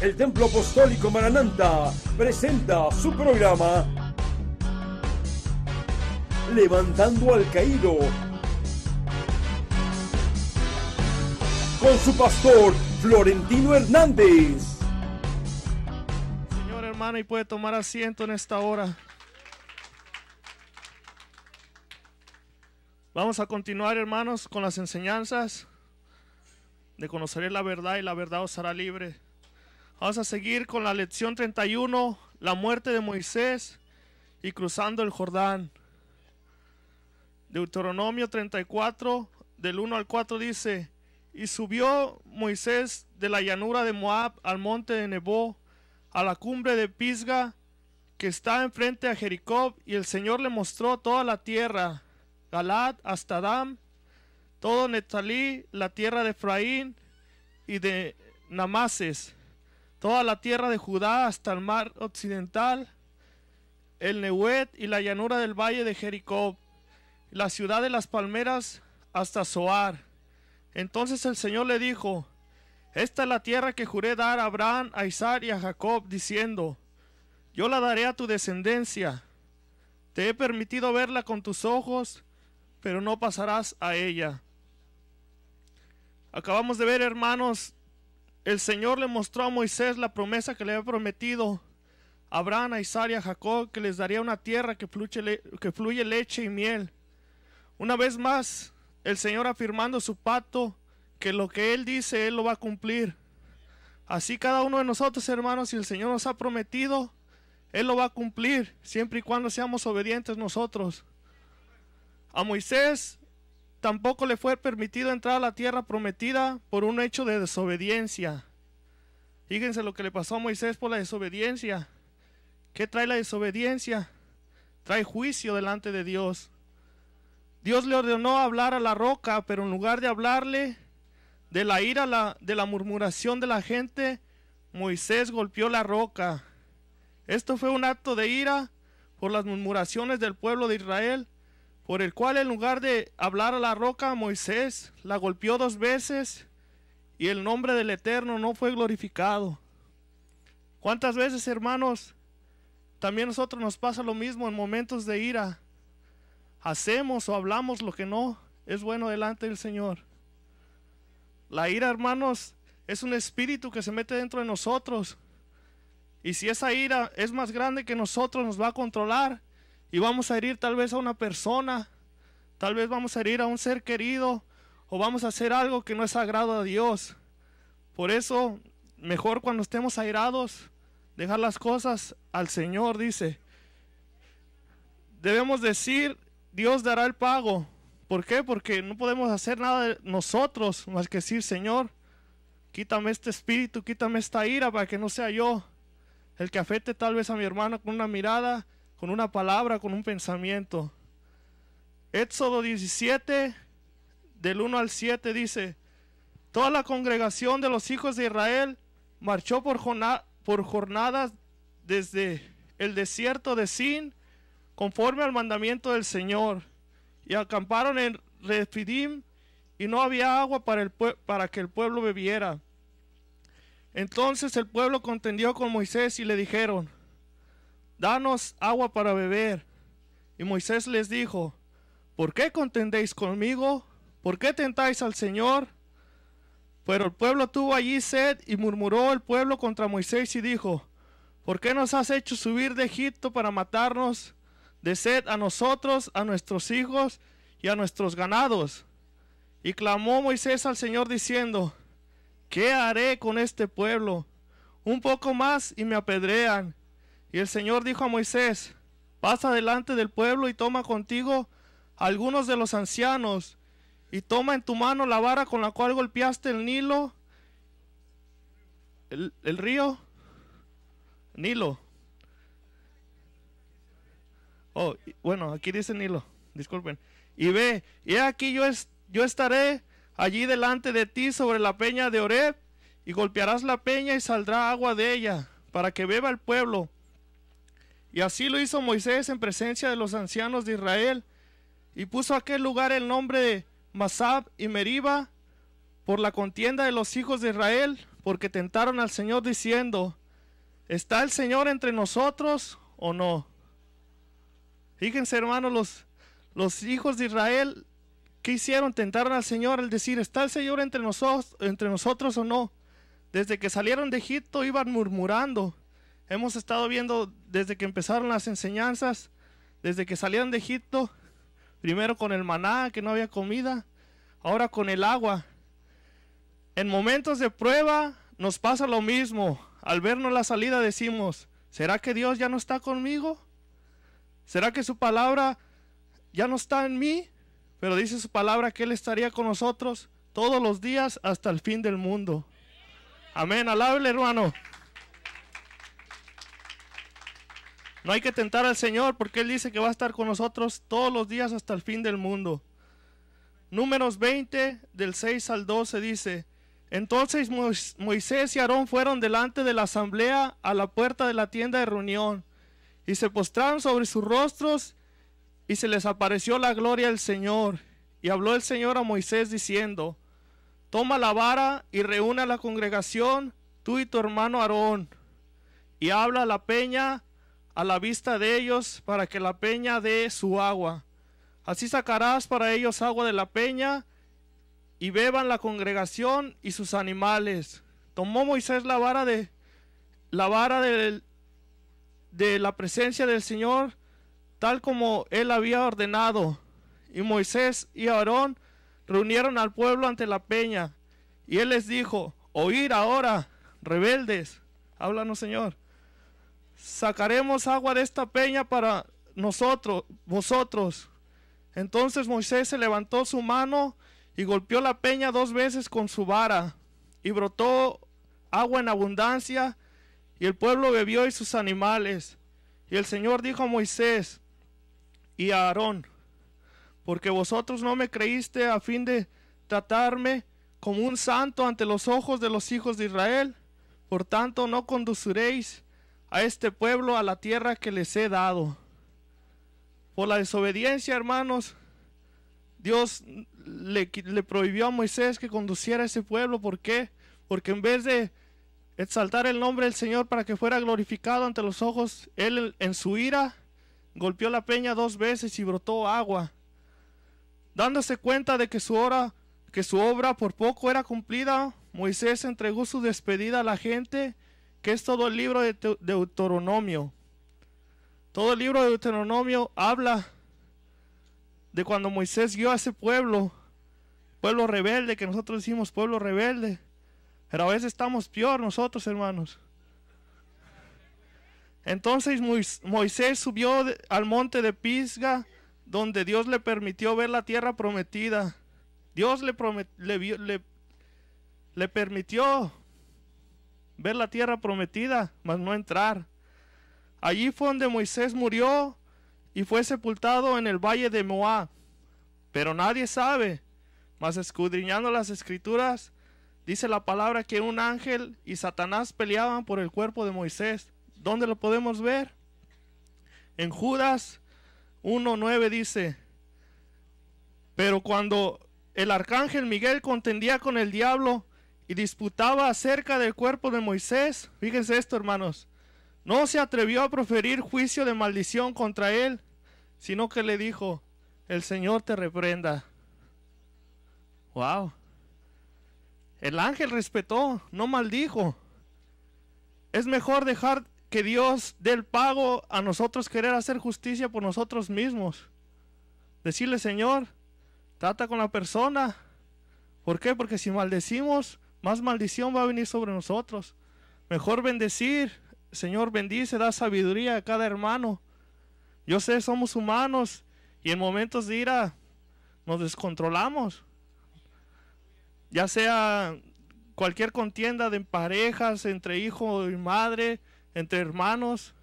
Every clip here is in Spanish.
el Templo Apostólico Marananta presenta su programa Levantando al Caído con su pastor Florentino Hernández. Señor hermano, y puede tomar asiento en esta hora. Vamos a continuar, hermanos, con las enseñanzas de conocer la verdad y la verdad os hará libre. Vamos a seguir con la lección 31, la muerte de Moisés y cruzando el Jordán. Deuteronomio 34, del 1 al 4 dice, y subió Moisés de la llanura de Moab al monte de Nebo, a la cumbre de Pisga, que está enfrente a Jericó, y el Señor le mostró toda la tierra, Galad hasta Adam, todo Netalí, la tierra de Efraín y de Namases, toda la tierra de Judá hasta el mar occidental, el Nehuet y la llanura del valle de Jericó, la ciudad de las palmeras hasta Zoar. Entonces el Señor le dijo, Esta es la tierra que juré dar a Abraham, a Isaac y a Jacob, diciendo, Yo la daré a tu descendencia. Te he permitido verla con tus ojos, pero no pasarás a ella. Acabamos de ver, hermanos, el Señor le mostró a Moisés la promesa que le había prometido a Abraham, a Isaac a Jacob, que les daría una tierra que fluye, que fluye leche y miel. Una vez más, el Señor afirmando su pacto, que lo que Él dice, Él lo va a cumplir. Así cada uno de nosotros, hermanos, si el Señor nos ha prometido, Él lo va a cumplir, siempre y cuando seamos obedientes nosotros. A Moisés tampoco le fue permitido entrar a la tierra prometida por un hecho de desobediencia. Fíjense lo que le pasó a Moisés por la desobediencia. ¿Qué trae la desobediencia? Trae juicio delante de Dios. Dios le ordenó hablar a la roca, pero en lugar de hablarle de la ira, de la murmuración de la gente, Moisés golpeó la roca. Esto fue un acto de ira por las murmuraciones del pueblo de Israel por el cual en lugar de hablar a la roca, Moisés la golpeó dos veces y el nombre del Eterno no fue glorificado. ¿Cuántas veces, hermanos, también nosotros nos pasa lo mismo en momentos de ira? Hacemos o hablamos lo que no es bueno delante del Señor. La ira, hermanos, es un espíritu que se mete dentro de nosotros. Y si esa ira es más grande que nosotros, nos va a controlar y vamos a herir tal vez a una persona, tal vez vamos a herir a un ser querido, o vamos a hacer algo que no es sagrado a Dios. Por eso, mejor cuando estemos airados, dejar las cosas al Señor, dice. Debemos decir, Dios dará el pago. ¿Por qué? Porque no podemos hacer nada nosotros más que decir, Señor, quítame este espíritu, quítame esta ira para que no sea yo el que afecte tal vez a mi hermano con una mirada con una palabra, con un pensamiento. Éxodo 17, del 1 al 7 dice, Toda la congregación de los hijos de Israel marchó por, jornadas desde el desierto de Sin, conforme al mandamiento del Señor, y acamparon en Refidim, y no había agua para que el pueblo bebiera. Entonces el pueblo contendió con Moisés y le dijeron, danos agua para beber. Y Moisés les dijo, ¿por qué contendéis conmigo? ¿Por qué tentáis al Señor? Pero el pueblo tuvo allí sed y murmuró el pueblo contra Moisés y dijo, ¿por qué nos has hecho subir de Egipto para matarnos de sed a nosotros, a nuestros hijos y a nuestros ganados? Y clamó Moisés al Señor diciendo, ¿qué haré con este pueblo? Un poco más y me apedrean. Y el Señor dijo a Moisés, pasa delante del pueblo y toma contigo algunos de los ancianos, y toma en tu mano la vara con la cual golpeaste el Nilo, el, río, Nilo. Oh, bueno, aquí dice Nilo, disculpen. Y ve, y aquí yo, yo estaré allí delante de ti sobre la peña de Oreb, y golpearás la peña y saldrá agua de ella, para que beba el pueblo y así lo hizo Moisés en presencia de los ancianos de Israel, y puso aquel lugar el nombre de Masab y Meriba por la contienda de los hijos de Israel, porque tentaron al Señor diciendo, ¿está el Señor entre nosotros o no? Fíjense hermanos, los, los hijos de Israel, que hicieron? Tentaron al Señor al decir, ¿está el Señor entre, entre nosotros o no? Desde que salieron de Egipto iban murmurando Hemos estado viendo desde que empezaron las enseñanzas, desde que salieron de Egipto, primero con el maná, que no había comida, ahora con el agua. En momentos de prueba nos pasa lo mismo. Al vernos la salida decimos, ¿será que Dios ya no está conmigo? ¿Será que su palabra ya no está en mí? Pero dice su palabra que Él estaría con nosotros todos los días hasta el fin del mundo. Amén, alable hermano. No hay que tentar al Señor porque Él dice que va a estar con nosotros todos los días hasta el fin del mundo. Números 20 del 6 al 12 dice, entonces Moisés y Aarón fueron delante de la asamblea a la puerta de la tienda de reunión y se postraron sobre sus rostros y se les apareció la gloria del Señor. Y habló el Señor a Moisés diciendo, toma la vara y reúne a la congregación, tú y tu hermano Aarón, y habla a la peña a la vista de ellos para que la peña dé su agua. Así sacarás para ellos agua de la peña y beban la congregación y sus animales. Tomó Moisés la vara de la vara de, de la presencia del Señor, tal como él había ordenado. Y Moisés y Aarón reunieron al pueblo ante la peña, y él les dijo: Oír ahora, rebeldes, háblanos, Señor sacaremos agua de esta peña para nosotros, vosotros. Entonces Moisés se levantó su mano y golpeó la peña dos veces con su vara, y brotó agua en abundancia, y el pueblo bebió y sus animales. Y el Señor dijo a Moisés y a Aarón, porque vosotros no me creíste a fin de tratarme como un santo ante los ojos de los hijos de Israel, por tanto no conduciréis a este pueblo a la tierra que les he dado. Por la desobediencia, hermanos, Dios le, prohibió a Moisés que conduciera a ese pueblo. ¿Por qué? Porque en vez de exaltar el nombre del Señor para que fuera glorificado ante los ojos, él en su ira golpeó la peña dos veces y brotó agua. Dándose cuenta de que su, hora, que su obra por poco era cumplida, Moisés entregó su despedida a la gente es todo el libro de Deuteronomio. Todo el libro de Deuteronomio habla de cuando Moisés guió a ese pueblo, pueblo rebelde, que nosotros decimos pueblo rebelde. Pero a veces estamos peor nosotros, hermanos. Entonces Moisés subió al monte de Pisga, donde Dios le permitió ver la tierra prometida. Dios le, le permitió ver la tierra prometida, mas no entrar. Allí fue donde Moisés murió y fue sepultado en el valle de Moab. Pero nadie sabe, mas escudriñando las escrituras, dice la palabra que un ángel y Satanás peleaban por el cuerpo de Moisés. ¿Dónde lo podemos ver? En Judas 1.9 dice, pero cuando el arcángel Miguel contendía con el diablo, y disputaba acerca del cuerpo de Moisés. Fíjense esto, hermanos. No se atrevió a proferir juicio de maldición contra él, sino que le dijo, el Señor te reprenda. Wow. El ángel respetó, no maldijo. Es mejor dejar que Dios dé el pago a nosotros querer hacer justicia por nosotros mismos. Decirle, Señor, trata con la persona. ¿Por qué? Porque si maldecimos, más maldición va a venir sobre nosotros. Mejor bendecir. Señor, bendice, da sabiduría a cada hermano. Yo sé, somos humanos y en momentos de ira nos descontrolamos. Ya sea cualquier contienda de parejas, entre hijo y madre, entre hermanos,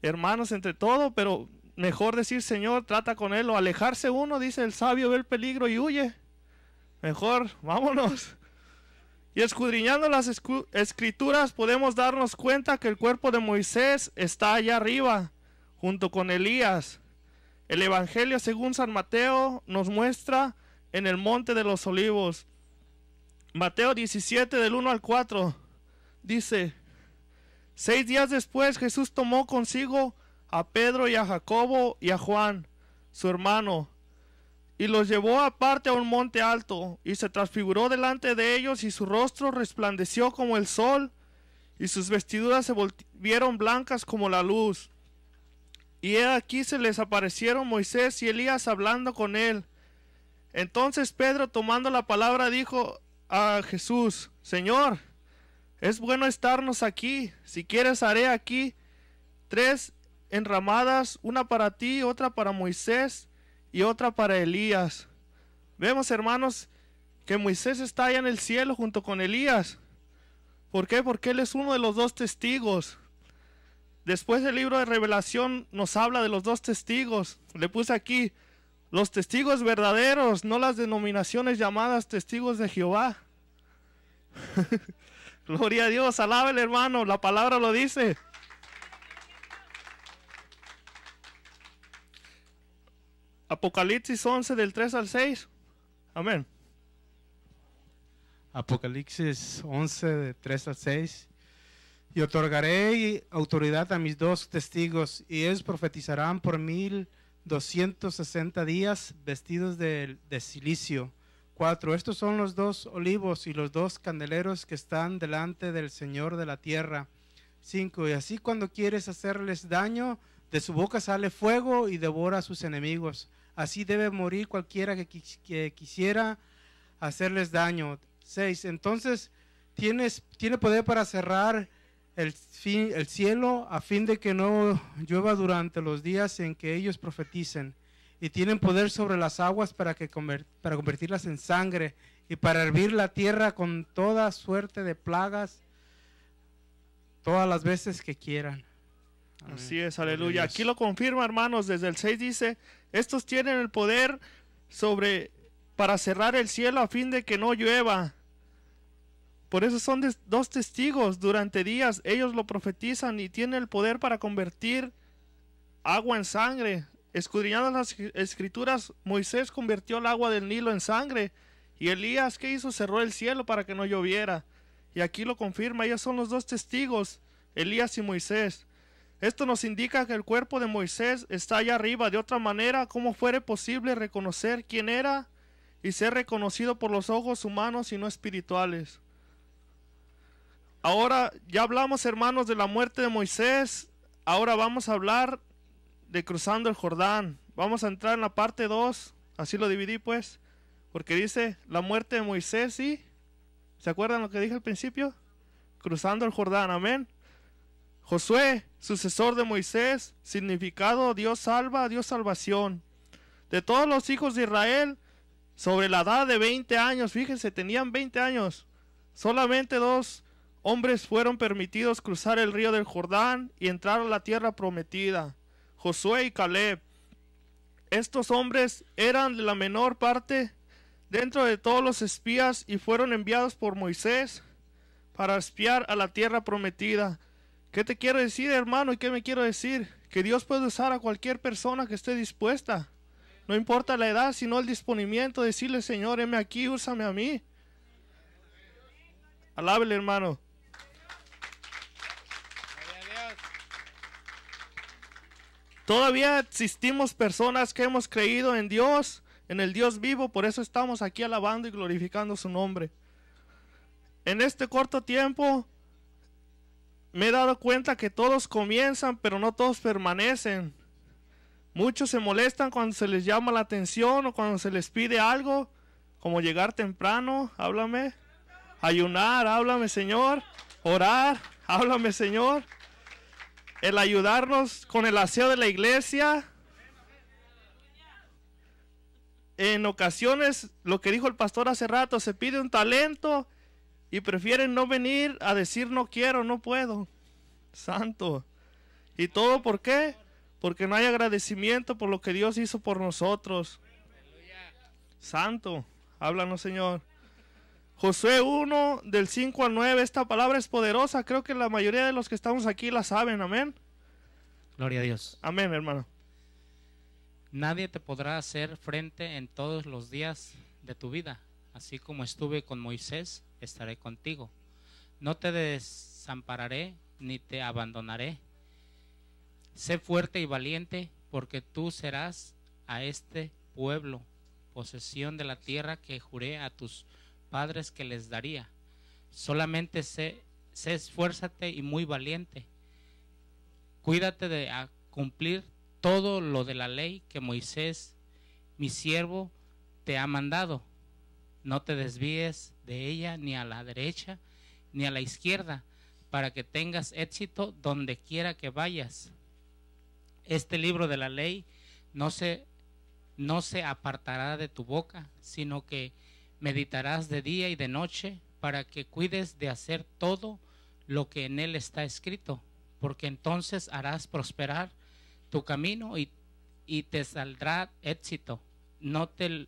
hermanos entre todo, pero mejor decir Señor, trata con él o alejarse uno, dice el sabio, ve el peligro y huye. Mejor, vámonos. Y escudriñando las escrituras podemos darnos cuenta que el cuerpo de Moisés está allá arriba, junto con Elías. El Evangelio según San Mateo nos muestra en el Monte de los Olivos. Mateo 17 del 1 al 4 dice, Seis días después Jesús tomó consigo a Pedro y a Jacobo y a Juan, su hermano, y los llevó aparte a un monte alto, y se transfiguró delante de ellos, y su rostro resplandeció como el sol, y sus vestiduras se volvieron blancas como la luz. Y he aquí se les aparecieron Moisés y Elías hablando con él. Entonces Pedro, tomando la palabra, dijo a Jesús, Señor, es bueno estarnos aquí, si quieres haré aquí tres enramadas, una para ti, otra para Moisés y otra para Elías. Vemos, hermanos, que Moisés está allá en el cielo junto con Elías. ¿Por qué? Porque él es uno de los dos testigos. Después el libro de Revelación nos habla de los dos testigos. Le puse aquí los testigos verdaderos, no las denominaciones llamadas testigos de Jehová. Gloria a Dios, alaba hermano, la palabra lo dice. Apocalipsis 11 del 3 al 6. Amén. Apocalipsis 11 del 3 al 6. Y otorgaré autoridad a mis dos testigos, y ellos profetizarán por 1260 días vestidos de, de silicio. Cuatro, estos son los dos olivos y los dos candeleros que están delante del Señor de la tierra. 5 y así cuando quieres hacerles daño, de su boca sale fuego y devora a sus enemigos. Así debe morir cualquiera que, quisiera hacerles daño. 6. Entonces, tienes, tiene poder para cerrar el, cielo a fin de que no llueva durante los días en que ellos profeticen. Y tienen poder sobre las aguas para, que para convertirlas en sangre y para hervir la tierra con toda suerte de plagas todas las veces que quieran. Así es, aleluya. Aquí lo confirma, hermanos, desde el 6 dice, estos tienen el poder sobre para cerrar el cielo a fin de que no llueva. Por eso son dos testigos durante días. Ellos lo profetizan y tienen el poder para convertir agua en sangre. Escudriñando las escrituras, Moisés convirtió el agua del Nilo en sangre. Y Elías, ¿qué hizo? Cerró el cielo para que no lloviera. Y aquí lo confirma, ellos son los dos testigos, Elías y Moisés. Esto nos indica que el cuerpo de Moisés está allá arriba. De otra manera, ¿cómo fuere posible reconocer quién era y ser reconocido por los ojos humanos y no espirituales? Ahora ya hablamos, hermanos, de la muerte de Moisés. Ahora vamos a hablar de cruzando el Jordán. Vamos a entrar en la parte 2. Así lo dividí, pues. Porque dice la muerte de Moisés y... ¿Se acuerdan lo que dije al principio? Cruzando el Jordán, amén. Josué sucesor de Moisés, significado Dios salva, Dios salvación. De todos los hijos de Israel, sobre la edad de 20 años, fíjense, tenían 20 años, solamente dos hombres fueron permitidos cruzar el río del Jordán y entrar a la tierra prometida, Josué y Caleb. Estos hombres eran de la menor parte dentro de todos los espías y fueron enviados por Moisés para espiar a la tierra prometida. ¿Qué te quiero decir, hermano? ¿Y qué me quiero decir? Que Dios puede usar a cualquier persona que esté dispuesta. No importa la edad, sino el disponimiento. decirle, Señor, heme aquí, úsame a mí. Alábele, hermano. Todavía existimos personas que hemos creído en Dios, en el Dios vivo, por eso estamos aquí alabando y glorificando su nombre. En este corto tiempo me he dado cuenta que todos comienzan, pero no todos permanecen. Muchos se molestan cuando se les llama la atención o cuando se les pide algo, como llegar temprano, háblame, ayunar, háblame Señor, orar, háblame Señor, el ayudarnos con el aseo de la iglesia. En ocasiones, lo que dijo el pastor hace rato, se pide un talento y prefieren no venir a decir no quiero, no puedo. Santo. ¿Y todo por qué? Porque no hay agradecimiento por lo que Dios hizo por nosotros. Santo. Háblanos, Señor. Josué 1, del 5 al 9, esta palabra es poderosa. Creo que la mayoría de los que estamos aquí la saben. Amén. Gloria a Dios. Amén, hermano. Nadie te podrá hacer frente en todos los días de tu vida, así como estuve con Moisés estaré contigo. No te desampararé ni te abandonaré. Sé fuerte y valiente, porque tú serás a este pueblo posesión de la tierra que juré a tus padres que les daría. Solamente sé, sé esfuérzate y muy valiente. Cuídate de cumplir todo lo de la ley que Moisés, mi siervo, te ha mandado no te desvíes de ella ni a la derecha ni a la izquierda, para que tengas éxito donde quiera que vayas. Este libro de la ley no se, no se apartará de tu boca, sino que meditarás de día y de noche para que cuides de hacer todo lo que en él está escrito, porque entonces harás prosperar tu camino y, te saldrá éxito. No te,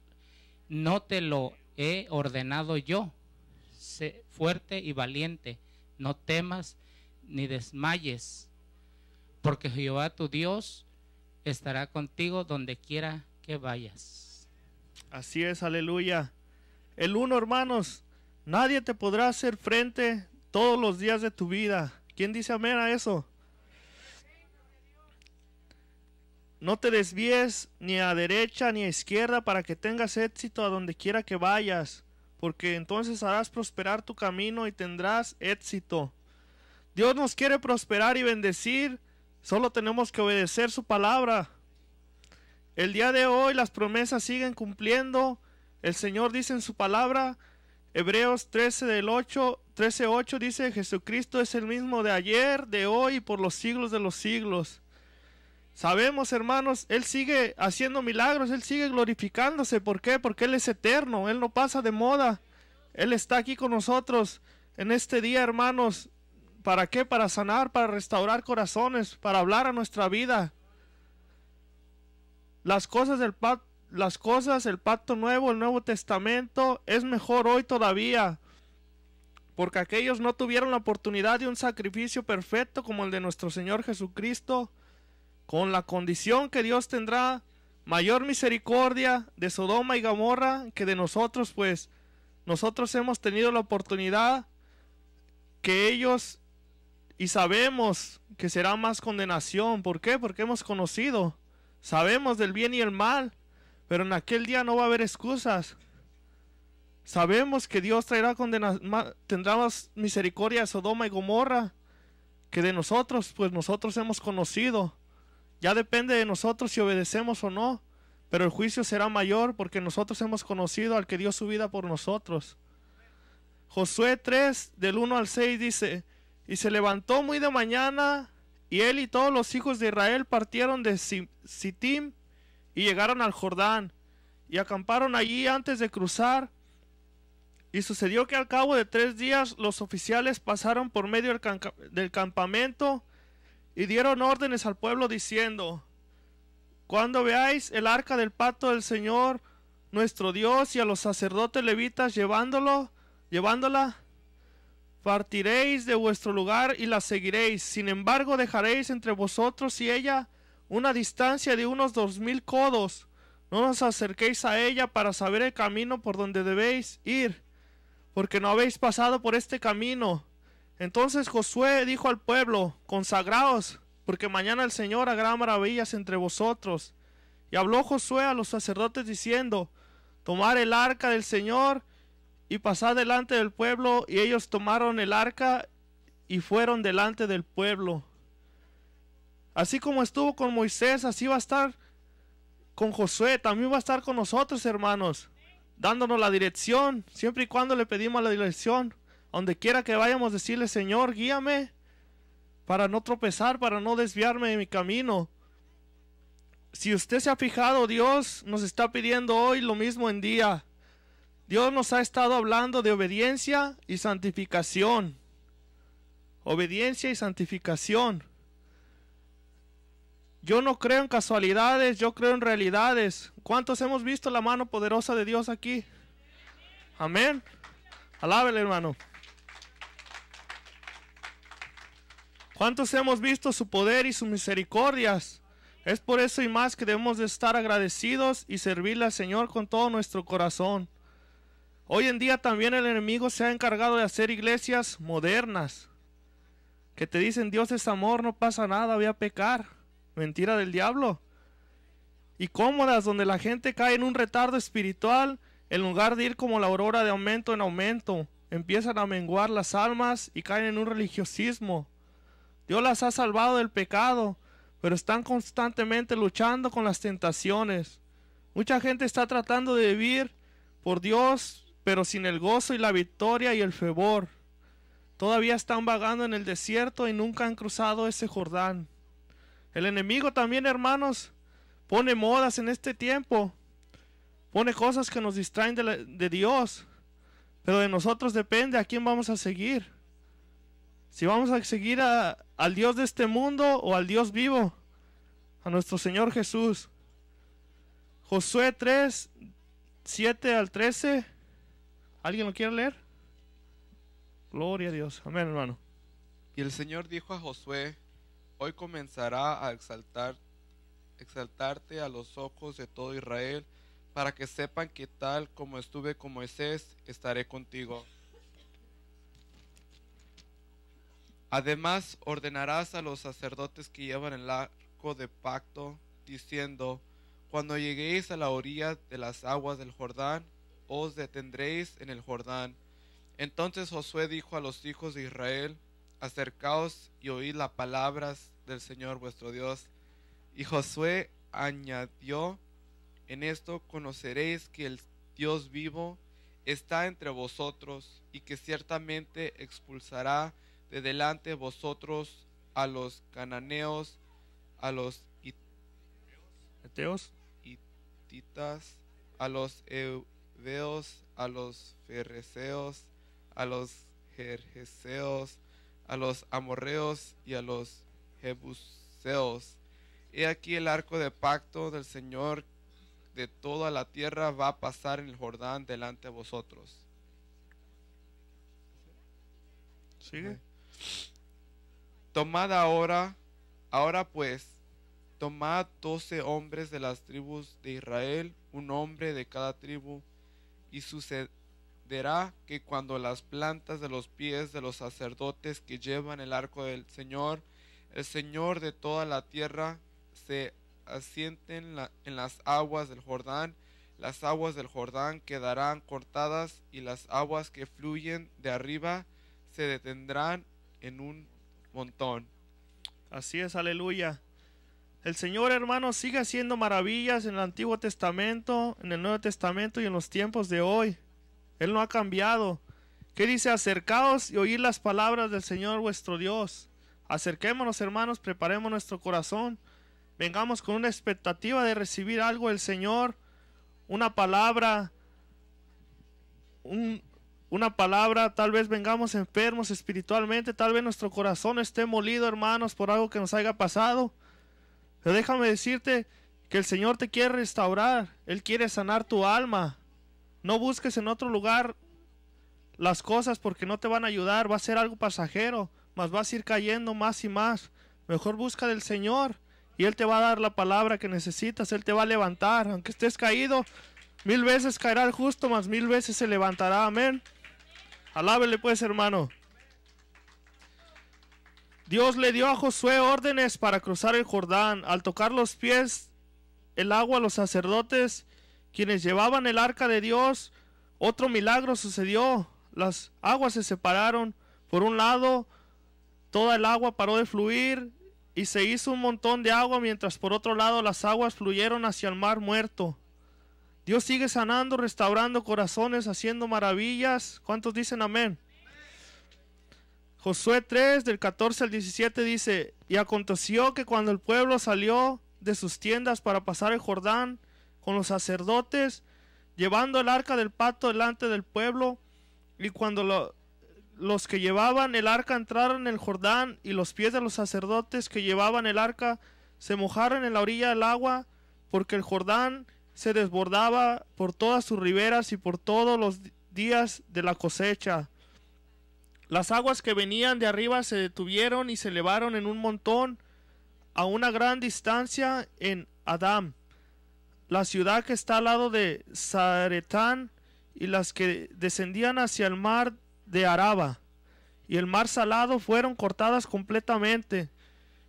no te lo he ordenado yo. Sé fuerte y valiente, no temas ni desmayes, porque Jehová tu Dios estará contigo donde quiera que vayas. Así es, aleluya. El uno, hermanos, nadie te podrá hacer frente todos los días de tu vida. ¿Quién dice amén a eso? No te desvíes ni a derecha ni a izquierda para que tengas éxito a donde quiera que vayas, porque entonces harás prosperar tu camino y tendrás éxito. Dios nos quiere prosperar y bendecir, solo tenemos que obedecer su palabra. El día de hoy las promesas siguen cumpliendo. El Señor dice en su palabra, Hebreos 13 del 8 dice, Jesucristo es el mismo de ayer, de hoy y por los siglos de los siglos. Sabemos, hermanos, Él sigue haciendo milagros, Él sigue glorificándose. ¿Por qué? Porque Él es eterno, Él no pasa de moda. Él está aquí con nosotros en este día, hermanos. ¿Para qué? Para sanar, para restaurar corazones, para hablar a nuestra vida. Las cosas del pacto, las cosas, el pacto nuevo, el Nuevo Testamento, es mejor hoy todavía. Porque aquellos no tuvieron la oportunidad de un sacrificio perfecto como el de nuestro Señor Jesucristo con la condición que Dios tendrá mayor misericordia de Sodoma y Gomorra que de nosotros, pues nosotros hemos tenido la oportunidad que ellos y sabemos que será más condenación. ¿Por qué? Porque hemos conocido, sabemos del bien y el mal, pero en aquel día no va a haber excusas. Sabemos que Dios traerá tendrá más misericordia de Sodoma y Gomorra que de nosotros, pues nosotros hemos conocido ya depende de nosotros si obedecemos o no, pero el juicio será mayor porque nosotros hemos conocido al que dio su vida por nosotros. Josué 3 del 1 al 6 dice, y se levantó muy de mañana, y él y todos los hijos de Israel partieron de Sittim y llegaron al Jordán, y acamparon allí antes de cruzar. Y sucedió que al cabo de tres días los oficiales pasaron por medio del, campamento y dieron órdenes al pueblo diciendo, cuando veáis el arca del pato del Señor, nuestro Dios, y a los sacerdotes levitas llevándolo, llevándola, partiréis de vuestro lugar y la seguiréis. Sin embargo, dejaréis entre vosotros y ella una distancia de unos dos mil codos. No os acerquéis a ella para saber el camino por donde debéis ir, porque no habéis pasado por este camino. Entonces Josué dijo al pueblo, consagraos, porque mañana el Señor hará maravillas entre vosotros. Y habló Josué a los sacerdotes diciendo, tomar el arca del Señor y pasar delante del pueblo. Y ellos tomaron el arca y fueron delante del pueblo. Así como estuvo con Moisés, así va a estar con Josué, también va a estar con nosotros, hermanos, dándonos la dirección, siempre y cuando le pedimos la dirección donde quiera que vayamos, decirle, Señor, guíame para no tropezar, para no desviarme de mi camino. Si usted se ha fijado, Dios nos está pidiendo hoy lo mismo en día. Dios nos ha estado hablando de obediencia y santificación. Obediencia y santificación. Yo no creo en casualidades, yo creo en realidades. ¿Cuántos hemos visto la mano poderosa de Dios aquí? Amén. Alábele, hermano. ¿Cuántos hemos visto su poder y sus misericordias? Es por eso y más que debemos de estar agradecidos y servirle al Señor con todo nuestro corazón. Hoy en día también el enemigo se ha encargado de hacer iglesias modernas, que te dicen Dios es amor, no pasa nada, voy a pecar. Mentira del diablo. Y cómodas donde la gente cae en un retardo espiritual en lugar de ir como la aurora de aumento en aumento. Empiezan a menguar las almas y caen en un religiosismo Dios las ha salvado del pecado, pero están constantemente luchando con las tentaciones. Mucha gente está tratando de vivir por Dios, pero sin el gozo y la victoria y el fervor. Todavía están vagando en el desierto y nunca han cruzado ese Jordán. El enemigo también, hermanos, pone modas en este tiempo. Pone cosas que nos distraen de Dios. Pero de nosotros depende a quién vamos a seguir. Si vamos a seguir a, ¿Al Dios de este mundo o al Dios vivo? A nuestro Señor Jesús. Josué 3, 7 al 13. ¿Alguien lo quiere leer? Gloria a Dios. Amén, hermano. Y el Señor dijo a Josué, hoy comenzará a exaltarte a los ojos de todo Israel, para que sepan que tal como estuve como Moisés, estaré contigo. Además, ordenarás a los sacerdotes que llevan el arco de pacto, diciendo, Cuando lleguéis a la orilla de las aguas del Jordán, os detendréis en el Jordán. Entonces Josué dijo a los hijos de Israel, Acercaos y oíd las palabras del Señor vuestro Dios. Y Josué añadió, En esto conoceréis que el Dios vivo está entre vosotros y que ciertamente expulsará de delante vosotros a los cananeos, a los ititas, a los Eveos, a los Ferreseos, a los Jerjeseos, a los Amorreos y a los Jebuseos. He aquí el arco de pacto del Señor de toda la tierra va a pasar en el Jordán delante de vosotros. ¿Sigue? Tomad ahora, ahora pues, tomad doce hombres de las tribus de Israel, un hombre de cada tribu, y sucederá que cuando las plantas de los pies de los sacerdotes que llevan el arco del Señor, el Señor de toda la tierra, se asienten en, en las aguas del Jordán, las aguas del Jordán quedarán cortadas y las aguas que fluyen de arriba se detendrán en un montón. Así es, aleluya. El Señor, hermano, sigue haciendo maravillas en el Antiguo Testamento, en el Nuevo Testamento y en los tiempos de hoy. Él no ha cambiado. ¿Qué dice? Acercaos y oír las palabras del Señor vuestro Dios. Acerquémonos, hermanos, preparemos nuestro corazón. Vengamos con una expectativa de recibir algo del Señor, una palabra, un, una palabra, tal vez vengamos enfermos espiritualmente, tal vez nuestro corazón esté molido, hermanos, por algo que nos haya pasado. Pero déjame decirte que el Señor te quiere restaurar, Él quiere sanar tu alma. No busques en otro lugar las cosas porque no te van a ayudar, va a ser algo pasajero, más vas a ir cayendo más y más. Mejor busca del Señor y Él te va a dar la palabra que necesitas, Él te va a levantar, aunque estés caído. Mil veces caerá el justo, más mil veces se levantará. Amén. Alábele pues, hermano. Dios le dio a Josué órdenes para cruzar el Jordán. Al tocar los pies el agua, los sacerdotes, quienes llevaban el arca de Dios, otro milagro sucedió. Las aguas se separaron. Por un lado, toda el agua paró de fluir y se hizo un montón de agua, mientras por otro lado las aguas fluyeron hacia el mar muerto. Dios sigue sanando, restaurando corazones, haciendo maravillas. ¿Cuántos dicen amén? Josué 3 del 14 al 17 dice, y aconteció que cuando el pueblo salió de sus tiendas para pasar el Jordán con los sacerdotes, llevando el arca del pacto delante del pueblo, y cuando los que llevaban el arca entraron en el Jordán, y los pies de los sacerdotes que llevaban el arca se mojaron en la orilla del agua, porque el Jordán se desbordaba por todas sus riberas y por todos los días de la cosecha. Las aguas que venían de arriba se detuvieron y se elevaron en un montón a una gran distancia en Adam, la ciudad que está al lado de Zaretán y las que descendían hacia el mar de Araba y el mar salado fueron cortadas completamente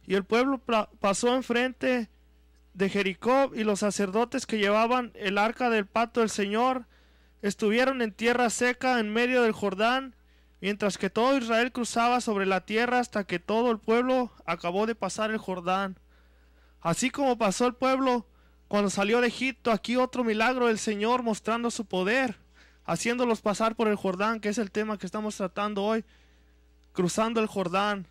y el pueblo pasó enfrente de Jericó y los sacerdotes que llevaban el arca del pato del Señor estuvieron en tierra seca en medio del Jordán, mientras que todo Israel cruzaba sobre la tierra hasta que todo el pueblo acabó de pasar el Jordán. Así como pasó el pueblo cuando salió de Egipto, aquí otro milagro del Señor mostrando su poder, haciéndolos pasar por el Jordán, que es el tema que estamos tratando hoy, cruzando el Jordán.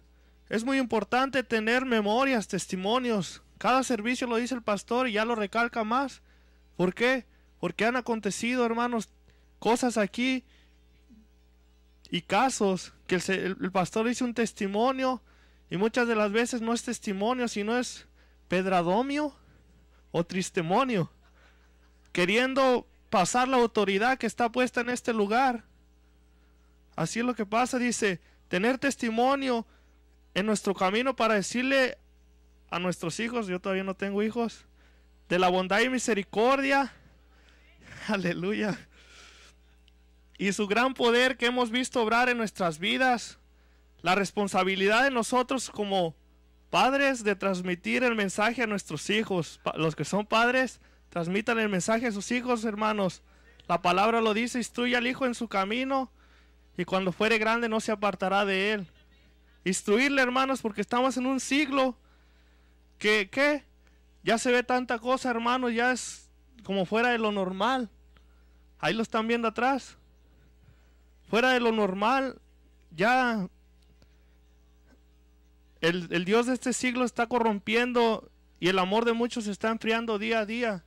Es muy importante tener memorias, testimonios, cada servicio lo dice el pastor y ya lo recalca más. ¿Por qué? Porque han acontecido, hermanos, cosas aquí y casos que el, pastor dice un testimonio y muchas de las veces no es testimonio, sino es pedradomio o tristemonio, queriendo pasar la autoridad que está puesta en este lugar. Así es lo que pasa, dice, tener testimonio en nuestro camino para decirle a nuestros hijos, yo todavía no tengo hijos, de la bondad y misericordia, aleluya, y su gran poder que hemos visto obrar en nuestras vidas, la responsabilidad de nosotros como padres de transmitir el mensaje a nuestros hijos, los que son padres, transmitan el mensaje a sus hijos, hermanos. La palabra lo dice, instruye al hijo en su camino y cuando fuere grande no se apartará de él. Instruirle, hermanos, porque estamos en un siglo ¿Qué? ¿Qué? Ya se ve tanta cosa, hermano, ya es como fuera de lo normal. Ahí lo están viendo atrás. Fuera de lo normal, ya el, Dios de este siglo está corrompiendo y el amor de muchos se está enfriando día a día.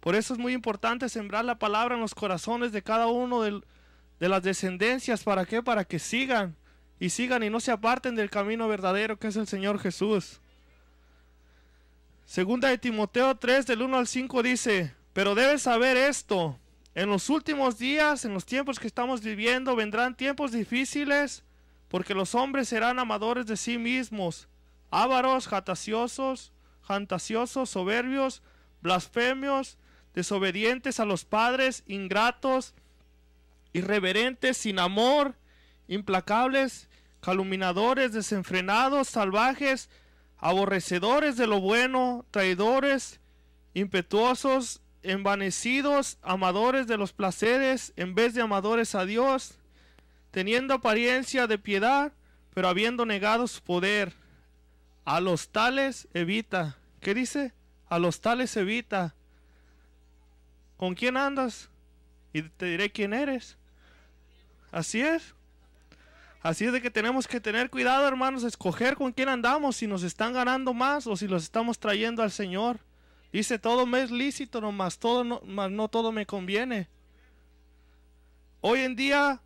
Por eso es muy importante sembrar la palabra en los corazones de cada uno de, de las descendencias. ¿Para qué? Para que sigan y sigan y no se aparten del camino verdadero que es el Señor Jesús. Segunda de Timoteo 3 del 1 al 5 dice, pero debes saber esto, en los últimos días, en los tiempos que estamos viviendo, vendrán tiempos difíciles porque los hombres serán amadores de sí mismos, ávaros, jataciosos, jantaciosos, soberbios, blasfemios, desobedientes a los padres, ingratos, irreverentes, sin amor, implacables, calumniadores, desenfrenados, salvajes, aborrecedores de lo bueno, traidores, impetuosos, envanecidos, amadores de los placeres en vez de amadores a Dios, teniendo apariencia de piedad, pero habiendo negado su poder. A los tales evita. ¿Qué dice? A los tales evita. ¿Con quién andas? Y te diré quién eres. Así es. Así es de que tenemos que tener cuidado, hermanos, escoger con quién andamos, si nos están ganando más o si los estamos trayendo al Señor. Dice, todo me es lícito, nomás todo no, no todo me conviene. Hoy en día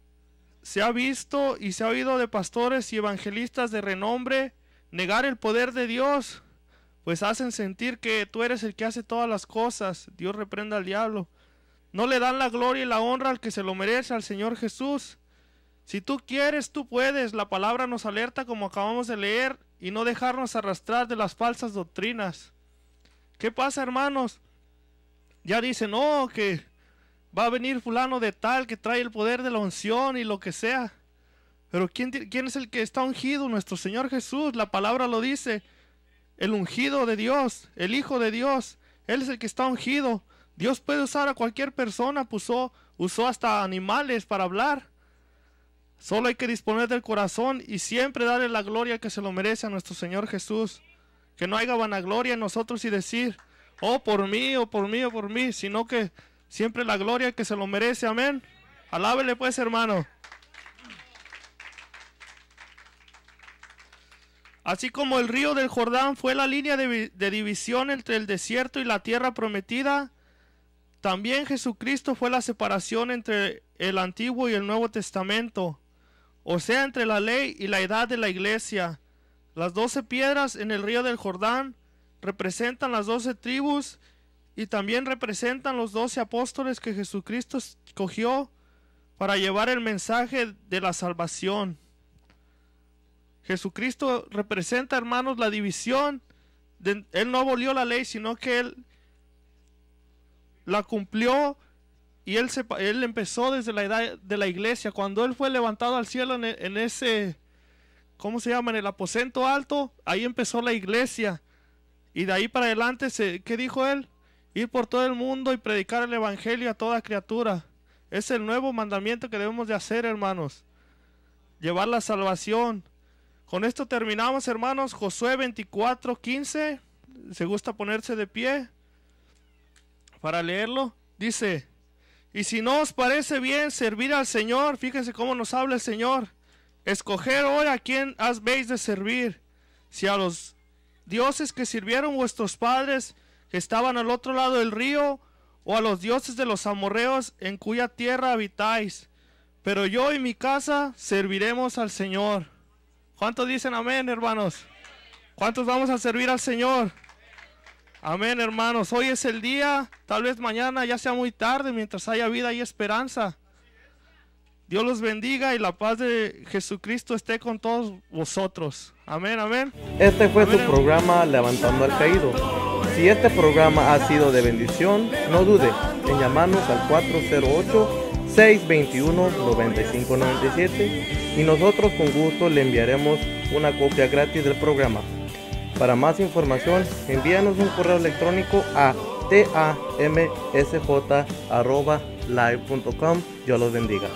se ha visto y se ha oído de pastores y evangelistas de renombre negar el poder de Dios, pues hacen sentir que tú eres el que hace todas las cosas. Dios reprenda al diablo. No le dan la gloria y la honra al que se lo merece, al Señor Jesús. Si tú quieres, tú puedes. La palabra nos alerta como acabamos de leer y no dejarnos arrastrar de las falsas doctrinas. ¿Qué pasa, hermanos? Ya dicen, no, oh, que va a venir fulano de tal que trae el poder de la unción y lo que sea. Pero ¿quién, quién es el que está ungido? Nuestro Señor Jesús. La palabra lo dice. El ungido de Dios, el Hijo de Dios. Él es el que está ungido. Dios puede usar a cualquier persona, puso, usó hasta animales para hablar. Solo hay que disponer del corazón y siempre darle la gloria que se lo merece a nuestro Señor Jesús. Que no haya vanagloria en nosotros y decir, oh, por mí, oh, por mí, oh, por mí, sino que siempre la gloria que se lo merece. Amén. Alábele pues, hermano. Así como el río del Jordán fue la línea de, de, división entre el desierto y la tierra prometida, también Jesucristo fue la separación entre el Antiguo y el Nuevo Testamento o sea, entre la ley y la edad de la iglesia. Las doce piedras en el río del Jordán representan las doce tribus y también representan los doce apóstoles que Jesucristo escogió para llevar el mensaje de la salvación. Jesucristo representa, hermanos, la división. él no abolió la ley, sino que él la cumplió y él, él empezó desde la edad de la iglesia. Cuando él fue levantado al cielo e, en, ese, ¿cómo se llama? En el aposento alto, ahí empezó la iglesia. Y de ahí para adelante, ¿qué dijo él? Ir por todo el mundo y predicar el evangelio a toda criatura. Es el nuevo mandamiento que debemos de hacer, hermanos. Llevar la salvación. Con esto terminamos, hermanos. Josué 24, 15. Se gusta ponerse de pie para leerlo. Dice, y si no os parece bien servir al Señor, fíjense cómo nos habla el Señor. Escoger hoy a quién habéis de servir. Si a los dioses que sirvieron vuestros padres, que estaban al otro lado del río, o a los dioses de los amorreos en cuya tierra habitáis. Pero yo y mi casa serviremos al Señor. ¿Cuántos dicen amén, hermanos? ¿Cuántos vamos a servir al Señor? Amén, hermanos. Hoy es el día, tal vez mañana ya sea muy tarde, mientras haya vida y esperanza. Dios los bendiga y la paz de Jesucristo esté con todos vosotros. Amén, amén. Este fue su programa Levantando al Caído. Si este programa ha sido de bendición, no dude en llamarnos al 408-621-9597 y nosotros con gusto le enviaremos una copia gratis del programa. Para más información, envíanos un correo electrónico a tamsj.live.com. Dios los bendiga.